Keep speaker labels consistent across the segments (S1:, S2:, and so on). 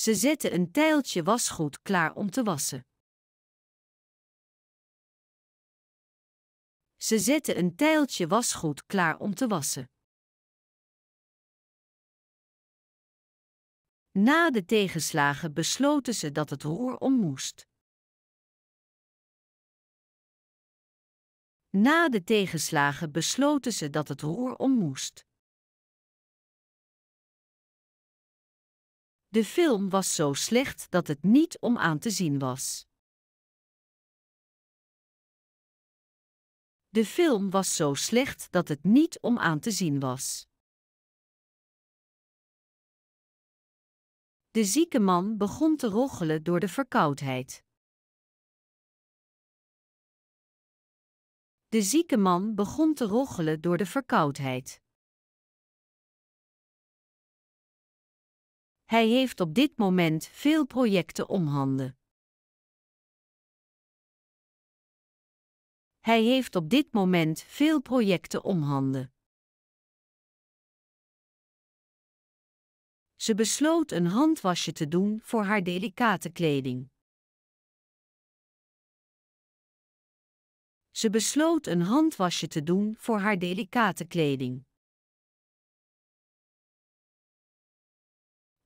S1: Ze zette een tijltje wasgoed klaar om te wassen. Ze zette een tijltje wasgoed klaar om te wassen.
S2: Na de tegenslagen
S1: besloten ze dat het roer om moest. Na de tegenslagen besloten ze dat het roer om moest.
S2: De film was
S1: zo slecht dat het niet om aan te zien was. De film was zo slecht dat het niet om aan te zien
S2: was. De zieke man
S1: begon te roggelen door de verkoudheid. De zieke man begon te roggelen door de verkoudheid.
S2: Hij heeft op dit moment veel projecten omhanden. Hij heeft op dit moment veel projecten omhanden. Ze besloot een handwasje te doen
S1: voor haar delicate kleding. Ze besloot een handwasje te doen voor haar delicate kleding.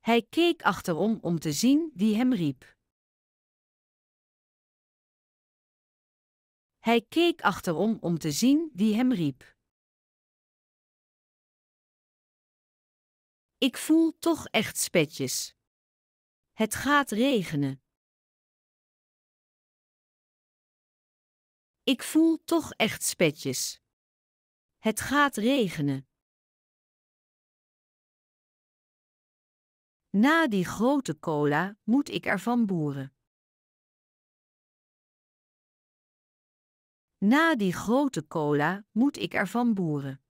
S2: Hij keek achterom om te zien wie hem riep. Hij keek achterom om te zien wie hem riep. Ik voel toch echt spetjes. Het gaat regenen. Ik voel toch echt spetjes. Het gaat regenen. Na die grote cola moet ik ervan boeren. Na die grote cola moet ik ervan boeren.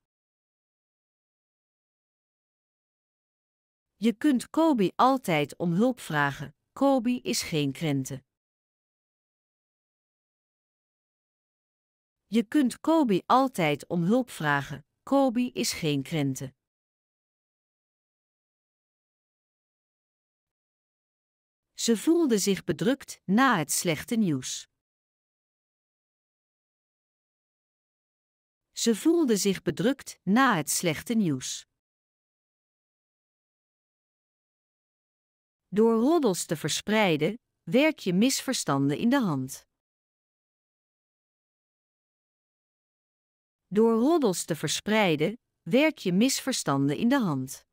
S2: Je kunt Kobe altijd om hulp vragen. Kobe is geen krente. Je kunt Kobi altijd om hulp vragen. Kobi is geen krenten. Ze voelde zich bedrukt na het slechte nieuws. Ze voelde zich bedrukt na het slechte nieuws. Door roddels te verspreiden, werk je misverstanden in de hand. Door roddels te verspreiden, werk je misverstanden in de hand.